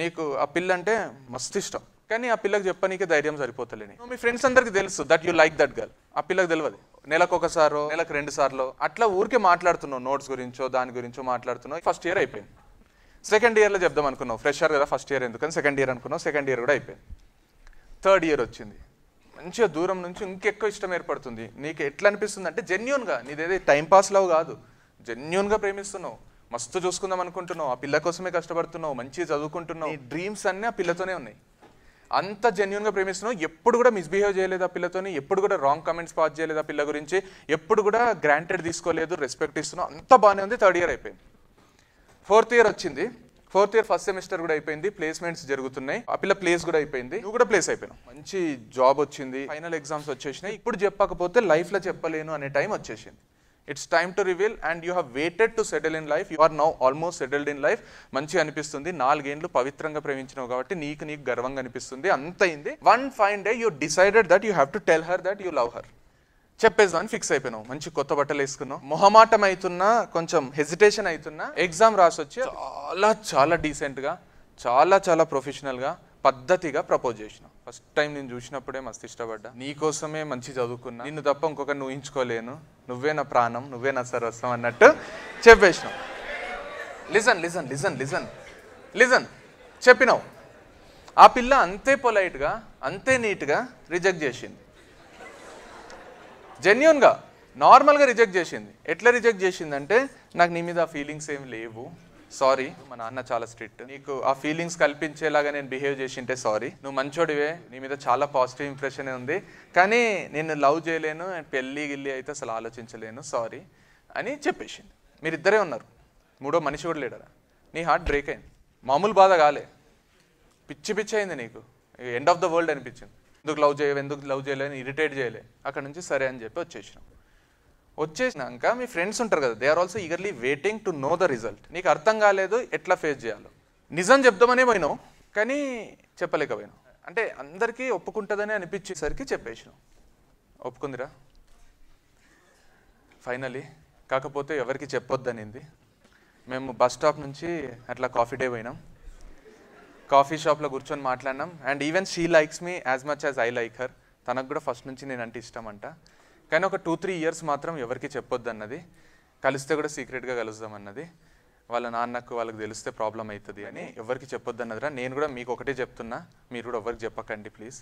నీకు ఆ పిల్ల అంటే మస్తు ఇష్టం కానీ ఆ పిల్లకి చెప్పనీకే ధైర్యం సరిపోతలేని మీ ఫ్రెండ్స్ అందరికి తెలుసు that you like that girl ఆ పిల్లకి తెలియదు నెలకు ఒకసారో నెలకు రెండు సార్లు అట్లా ఊరికే మాట్లాడుతున్నావు నోట్స్ గురించో దాని గురించో మాట్లాడుతున్నావు ఫస్ట్ ఇయర్ అయిపోయింది సెకండ్ ఇయర్లో చెప్దాం అనుకున్నావు ఫ్రెషర్ కదా ఫస్ట్ ఇయర్ ఎందుకని సెకండ్ ఇయర్ అనుకున్నావు సెకండ్ ఇయర్ కూడా అయిపోయింది థర్డ్ ఇయర్ వచ్చింది మంచిగా దూరం నుంచి ఇంకెక్కువ ఇష్టం ఏర్పడుతుంది నీకు ఎట్లా అనిపిస్తుంది అంటే జెన్యున్గా నీదేది పాస్ లవ్ కాదు జెన్యున్గా ప్రేమిస్తున్నావు మస్తు చూసుకుందాం అనుకుంటున్నావు ఆ పిల్ల కోసమే కష్టపడుతున్నావు మంచి చదువుకుంటున్నావు డ్రీమ్స్ అన్నీ ఆ పిల్లతోనే ఉన్నాయి అంత జెన్యున్గా ప్రేమిస్తున్నావు ఎప్పుడు కూడా మిస్బిహేవ్ చేయలేదు ఆ పిల్లతోని ఎప్పుడు కూడా రాంగ్ కమెంట్స్ పాస్ చేయలేదు ఆ పిల్ల గురించి ఎప్పుడు కూడా గ్రాంటెడ్ తీసుకోలేదు రెస్పెక్ట్ ఇస్తున్నావు అంత బాగానే ఉంది థర్డ్ ఇయర్ అయిపోయింది ఫోర్త్ ఇయర్ వచ్చింది ఫోర్త్ ఇయర్ ఫస్ట్ సెమిస్టర్ కూడా అయిపోయింది ప్లేస్మెంట్స్ జరుగుతున్నాయి ఆ పిల్ల ప్లేస్ కూడా అయిపోయింది నువ్వు కూడా ప్లేస్ అయిపోయినావు మంచి జాబ్ వచ్చింది ఫైనల్ ఎగ్జామ్స్ వచ్చేసినాయి ఇప్పుడు చెప్పకపోతే లైఫ్లో చెప్పలేను అనే టైం వచ్చేసింది it's time to reveal and you have waited to settle in life you are now almost settled in life మంచిగా అనిపిస్తుంది నాలుగేండ్లు పవిత్రంగా ప్రేమించినావు కాబట్టి నీకు నీకు గర్వంగా అనిపిస్తుంది అంత అయింది one fine day you decided that you have to tell her that you love her చెప్పేద్దామని ఫిక్స్ అయిపోయినావు మంచి కొత్త బట్టలు వేసుకున్నావు మొహమాటం అవుతున్నా కొంచెం హెజిటేషన్ అవుతున్నా ఎగ్జామ్ రాసి వచ్చి చాలా చాలా డీసెంట్గా చాలా చాలా ప్రొఫెషనల్గా పద్ధతిగా ప్రపోజ్ చేసిన ఫస్ట్ టైం నేను చూసినప్పుడే మస్తు ఇష్టపడ్డా నీకోసమే మంచి చదువుకున్నా నిన్ను తప్ప ఇంకొక నువ్వు ఊహించుకోలేను నువ్వే నా ప్రాణం నువ్వే నా సర్వస్వం అన్నట్టు చెప్పేసినావు listen listen listen listen listen చెప్పినావు ఆ పిల్ల అంతే పొలైట్గా అంతే నీట్గా రిజెక్ట్ చేసింది జెన్యున్గా నార్మల్గా రిజెక్ట్ చేసింది ఎట్లా రిజెక్ట్ చేసింది అంటే నాకు నీ మీద ఫీలింగ్స్ ఏం లేవు సారీ మా నాన్న చాలా స్ట్రిక్ట్ నీకు ఆ ఫీలింగ్స్ కల్పించేలాగా నేను బిహేవ్ చేసింటే సారీ నువ్వు మంచోడివే నీ మీద చాలా పాజిటివ్ ఇంప్రెషన్ ఉంది కానీ నేను లవ్ చేయలేను అండ్ పెళ్ళి గిల్లి అయితే అసలు ఆలోచించలేను సారీ అని చెప్పేసింది మీరిద్దరే ఉన్నారు మూడో మనిషి కూడా లేడరా నీ హార్ట్ బ్రేక్ అయింది మామూలు బాధ కాలే పిచ్చి పిచ్చి అయింది నీకు ఎండ్ ఆఫ్ ద వరల్డ్ అనిపించింది ఎందుకు లవ్ చేయవు ఎందుకు లవ్ చేయలేదు ఇరిటేట్ చేయలే అక్కడ నుంచి సరే అని చెప్పి వచ్చేసినాం వచ్చేసినాక మీ ఫ్రెండ్స్ ఉంటారు కదా they are also eagerly waiting to know the result నీకు అర్థం కాలేదు ఎట్లా ఫేస్ చేయాలో నిజం చెప్దామనే పోయినావు కానీ చెప్పలేకపోయినావు అంటే అందరికీ ఒప్పుకుంటుందని అనిపించేసరికి చెప్పేసిన ఒప్పుకుందిరా ఫైనలీ కాకపోతే ఎవరికి చెప్పొద్దనింది మేము బస్ స్టాప్ నుంచి అట్లా కాఫీ డే పోయినాం కాఫీ షాప్లో కూర్చొని మాట్లాడినాం and even she likes me as much as I like her తనకు కూడా ఫస్ట్ నుంచి అంటే ఇష్టం అంట కానీ ఒక టూ త్రీ ఇయర్స్ మాత్రం ఎవరికి చెప్పొద్దు అన్నది కలిస్తే కూడా సీక్రెట్గా కలుస్తాం అన్నది వాళ్ళ నాన్నకు వాళ్ళకి తెలిస్తే ప్రాబ్లం అవుతుంది అని ఎవరికి చెప్పొద్దు అన్నదిరా నేను కూడా మీకు ఒకటే చెప్తున్నా మీరు కూడా ఎవరికి చెప్పకండి ప్లీజ్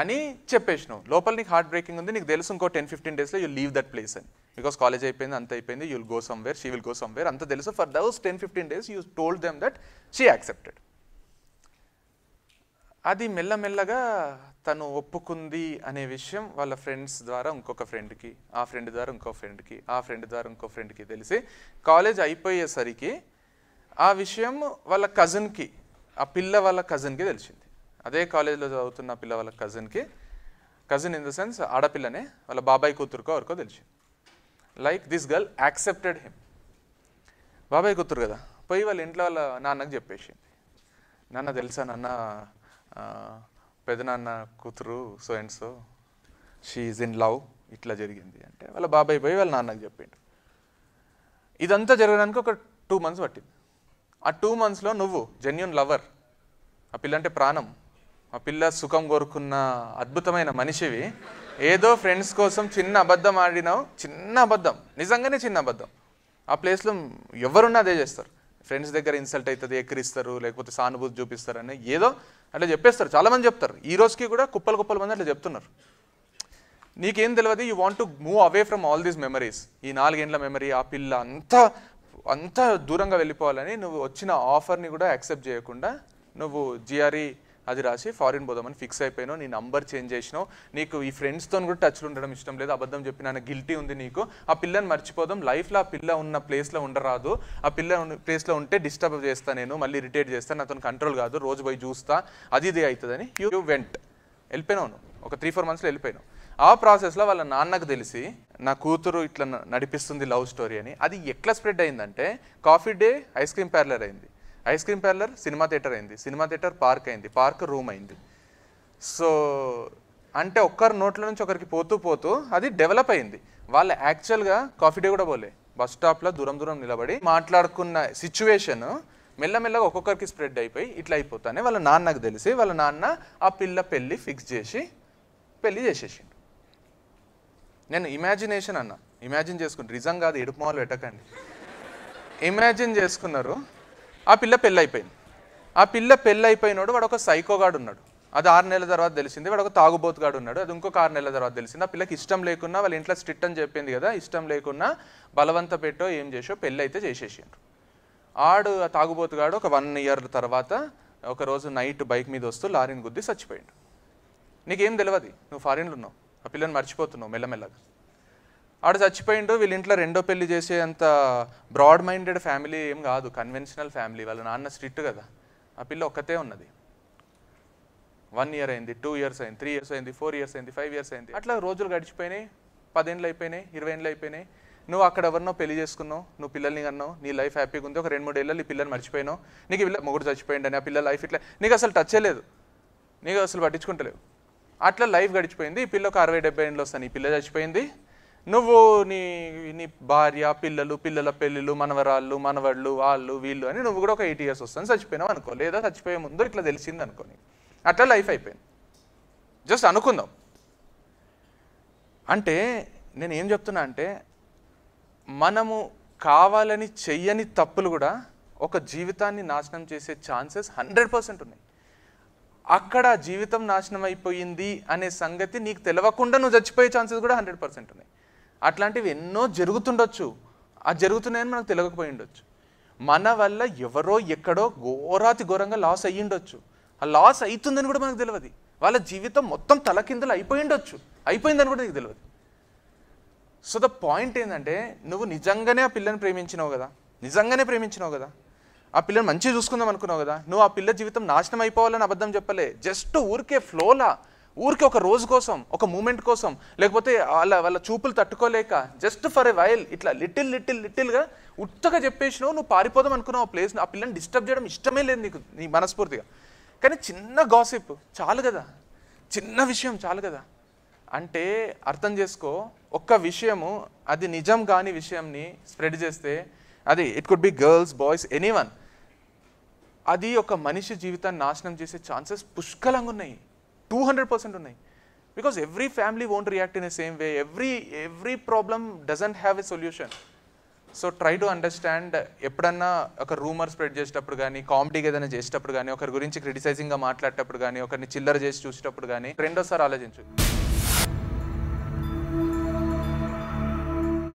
అని చెప్పేసినావు లోపల నీకు హార్ట్ బ్రేకింగ్ ఉంది నీకు తెలుసు ఇంకో టెన్ ఫిఫ్టీన్ డేస్లో యూ లీవ్ దట్ ప్లేస్ అని బికాస్ కాలేజ్ అయిపోయింది అంత అయిపోయింది you'll go somewhere she will go somewhere అంత తెలుసు for those ten fifteen days you told them that she accepted అది మెల్లమెల్లగా తను ఒప్పుకుంది అనే విషయం వాళ్ళ ఫ్రెండ్స్ ద్వారా ఇంకొక ఫ్రెండ్కి ఆ ఫ్రెండ్ ద్వారా ఇంకో ఫ్రెండ్కి ఆ ఫ్రెండ్ ద్వారా ఇంకో ఫ్రెండ్కి తెలిసి కాలేజ్ అయిపోయేసరికి ఆ విషయం వాళ్ళ కజిన్కి ఆ పిల్ల వాళ్ళ కజిన్కి తెలిసింది అదే కాలేజ్లో చదువుతున్న పిల్ల వాళ్ళ కజిన్కి కజిన్ ఇన్ ద సెన్స్ ఆడపిల్లనే వాళ్ళ బాబాయ్ కూతురుకో ఎవరికో తెలిసింది like this girl accepted him బాబాయ్ కూతురు కదా పోయి వాళ్ళ ఇంట్లో వాళ్ళ నాన్నకు చెప్పేసింది నాన్న తెలుసా నాన్న పెదనాన్న కూతురు so and so she is in love ఇట్లా జరిగింది అంటే వాళ్ళ బాబాయ్ పోయి వాళ్ళ నాన్నకు చెప్పిండు ఇదంతా జరగడానికి ఒక టూ మంత్స్ పట్టింది ఆ టూ మంత్స్లో నువ్వు జెన్యున్ లవర్ ఆ పిల్ల అంటే ప్రాణం ఆ పిల్ల సుఖం కోరుకున్న అద్భుతమైన మనిషివి ఏదో ఫ్రెండ్స్ కోసం చిన్న అబద్ధం ఆడినావు చిన్న అబద్ధం నిజంగానే చిన్న అబద్ధం ఆ ప్లేస్లో ఎవరున్నా అదే చేస్తారు ఫ్రెండ్స్ దగ్గర ఇన్సల్ట్ అవుతుంది ఎక్కిరిస్తారు లేకపోతే సానుభూతి చూపిస్తారు అని ఏదో అట్లా చెప్పేస్తారు చాలామంది చెప్తారు ఈ రోజుకి కూడా కుప్పలు కుప్పల మంది అట్లా చెప్తున్నారు నీకేం తెలియదు you want to move away from all these memories ఈ నాలుగేండ్ల మెమరీ ఆ పిల్ల అంతా అంతా దూరంగా వెళ్ళిపోవాలని నువ్వు వచ్చిన ఆఫర్ని కూడా యాక్సెప్ట్ చేయకుండా నువ్వు జిఆర్ఈ అది రాసి ఫారిన్ పోదామని ఫిక్స్ అయిపోయినావు నీ నంబర్ చేంజ్ చేసినావు నీకు ఈ ఫ్రెండ్స్తో కూడా టచ్లో ఉండడం ఇష్టం లేదు అబద్ధం చెప్పి నాన్న గిల్టీ ఉంది నీకు ఆ పిల్లని మర్చిపోదాం లైఫ్లో ఆ పిల్ల ఉన్న ప్లేస్లో ఉండరాదు ఆ పిల్ల ప్లేస్లో ఉంటే డిస్టర్బ్ చేస్తా నేను మళ్ళీ ఇరిటేట్ చేస్తాను అతను కంట్రోల్ కాదు రోజు పోయి చూస్తా అది ఇది అవుతుందని యూ వెంట్ వెళ్ళిపోయినావు ఒక త్రీ ఫోర్ మంత్స్లో వెళ్ళిపోయినావు ఆ ప్రాసెస్లో వాళ్ళ నాన్నకు తెలిసి నా కూతురు ఇట్లా నడిపిస్తుంది లవ్ స్టోరీ అని అది ఎట్లా స్ప్రెడ్ అయిందంటే coffee day ice cream parlour అయింది ice cream parlour cinema theatre అయింది సినిమా థియేటర్ పార్క్ అయింది పార్క్ రూమ్ అయింది సో అంటే ఒక్కరి నోట్ల నుంచి ఒకరికి పోతూ పోతూ అది డెవలప్ అయింది వాళ్ళు యాక్చువల్గా కాఫీ డే కూడా పోలే బస్ స్టాప్లో దూరం దూరం నిలబడి మాట్లాడుకున్న సిచ్యువేషన్ మెల్లమెల్లగా ఒక్కొక్కరికి స్ప్రెడ్ అయిపోయి ఇట్లా అయిపోతానే వాళ్ళ నాన్నకు తెలిసి వాళ్ళ నాన్న ఆ పిల్ల పెళ్ళి ఫిక్స్ చేసి పెళ్ళి చేసేసిండు నేను ఇమాజినేషన్ అన్న ఇమాజిన్ చేసుకుంటు నిజం కాదు ఎడుపు మాలు పెట్టకండి ఇమాజిన్ చేసుకున్నారు ఆ పిల్ల పెళ్ళైపోయింది ఆ పిల్ల పెళ్ళైపోయినాడు వాడు ఒక సైకోగాడు ఉన్నాడు అది ఆరు నెలల తర్వాత తెలిసింది వాడు ఒక తాగుబోతుగాడు ఉన్నాడు అది ఇంకొక ఆరు నెలల తర్వాత తెలిసింది ఆ పిల్లకి ఇష్టం లేకున్నా వాళ్ళ ఇంట్లో స్ట్రిట్ అని చెప్పింది కదా ఇష్టం లేకున్నా బలవంత పెట్టో ఏం చేసో పెళ్ళి అయితే చేసేసిండ్రు ఆడు ఆ తాగుబోతుగాడు ఒక వన్ ఇయర్ తర్వాత ఒక రోజు నైట్ బైక్ మీద వస్తూ లారీని గుద్ది చచ్చిపోయిండు నీకేం తెలియదు నువ్వు ఫారిన్లో ఉన్నావు ఆ పిల్లని మర్చిపోతున్నావు మెల్లమెల్లగా ఆడ చచ్చిపోయిండు వీళ్ళ ఇంట్లో రెండో పెళ్లి చేసే అంత బ్రాడ్ మైండెడ్ ఫ్యామిలీ ఏం కాదు కన్వెన్షనల్ ఫ్యామిలీ వాళ్ళ నాన్న స్ట్రిక్ట్ కదా ఆ పిల్ల ఒక్కతే ఉన్నది వన్ ఇయర్ అయింది టూ ఇయర్స్ అయింది త్రీ ఇయర్స్ అయింది ఫోర్ ఇయర్స్ అయింది ఫైవ్ ఇయర్స్ అయింది అట్లా రోజులు గడిచిపోయినాయి పదేళ్ళు అయిపోయినాయి ఇరవై ఏళ్ళు అయిపోయినాయి నువ్వు అక్కడ ఎవరినో పెళ్లి చేసుకున్నావు నువ్వు పిల్లల్ని అన్నావు నీ లైఫ్ హ్యాపీగా ఉంది ఒక రెండు మూడు ఏళ్ళు నీ పిల్లలు మర్చిపోయినావు నీకు పిల్ల మొగుడు చచ్చిపోయిండని ఆ పిల్లల లైఫ్ ఇట్లా నీకు అసలు టచ్ చేయలేదు నీకు అసలు పట్టించుకుంటలేవు అట్లా లైఫ్ గడిచిపోయింది ఈ పిల్ల ఒక అరవై డెబ్బై ఏళ్ళు వస్తాను ఈ పిల్ల చచ్చిపోయింది నువ్వు నీ నీ భార్య పిల్లలు పిల్లల పెళ్ళిళ్ళు మనవరాళ్ళు మనవళ్ళు వాళ్ళు వీళ్ళు అని నువ్వు కూడా ఒక ఎయిట్ ఇయర్స్ వస్తాను చచ్చిపోయినావు అనుకో లేదా చచ్చిపోయే ముందు ఇట్లా తెలిసింది అనుకోని అట్లా లైఫ్ అయిపోయింది జస్ట్ అనుకుందాం అంటే నేను ఏం చెప్తున్నా అంటే మనము కావాలని చెయ్యని తప్పులు కూడా ఒక జీవితాన్ని నాశనం చేసే ఛాన్సెస్ హండ్రెడ్ పర్సెంట్ ఉన్నాయి అక్కడ జీవితం నాశనం అయిపోయింది అనే సంగతి నీకు తెలియకుండా నువ్వు చచ్చిపోయే ఛాన్సెస్ కూడా హండ్రెడ్ పర్సెంట్ ఉన్నాయి అట్లాంటివి ఎన్నో జరుగుతుండొచ్చు ఆ జరుగుతున్నాయని మనకు తెలియకపోయి ఉండొచ్చు మన వల్ల ఎవరో ఎక్కడో ఘోరాతి ఘోరంగా లాస్ ఉండొచ్చు ఆ లాస్ అవుతుందని కూడా మనకు తెలియదు వాళ్ళ జీవితం మొత్తం తలకిందలు అయిపోయి ఉండొచ్చు అయిపోయిందని కూడా నీకు తెలియదు సో ద పాయింట్ ఏంటంటే నువ్వు నిజంగానే ఆ పిల్లని ప్రేమించినావు కదా నిజంగానే ప్రేమించినావు కదా ఆ పిల్లని మంచిగా చూసుకుందాం అనుకున్నావు కదా నువ్వు ఆ పిల్ల జీవితం నాశనం అయిపోవాలని అబద్ధం చెప్పలే జస్ట్ ఊరికే ఫ్లోలా ఊరికి ఒక రోజు కోసం ఒక మూమెంట్ కోసం లేకపోతే వాళ్ళ వాళ్ళ చూపులు తట్టుకోలేక జస్ట్ ఫర్ ఎ వైల్ ఇట్లా లిటిల్ లిటిల్ లిటిల్గా ఉత్తగా చెప్పేసినావు నువ్వు పారిపోదాం అనుకున్నావు ఆ ప్లేస్ని ఆ పిల్లని డిస్టర్బ్ చేయడం ఇష్టమే లేదు నీకు నీ మనస్ఫూర్తిగా కానీ చిన్న గాసిప్ చాలు కదా చిన్న విషయం చాలు కదా అంటే అర్థం చేసుకో ఒక్క విషయము అది నిజం కాని విషయంని స్ప్రెడ్ చేస్తే అది it could be girls boys anyone అది ఒక మనిషి జీవితాన్ని నాశనం చేసే ఛాన్సెస్ పుష్కలంగా ఉన్నాయి టూ హండ్రెడ్ పర్సెంట్ ఉన్నాయి because every family won't react in a same way every every problem doesn't have a solution so try to understand ఎప్పుడన్నా ఒక రూమర్ స్ప్రెడ్ చేసేటప్పుడు కానీ కామెడీగా ఏదైనా చేసేటప్పుడు కానీ ఒకరి గురించి క్రిటిసైజింగ్గా మాట్లాడేటప్పుడు కానీ ఒకరిని చిల్లర చేసి చూసేటప్పుడు కానీ రెండోసారి ఆలోచించు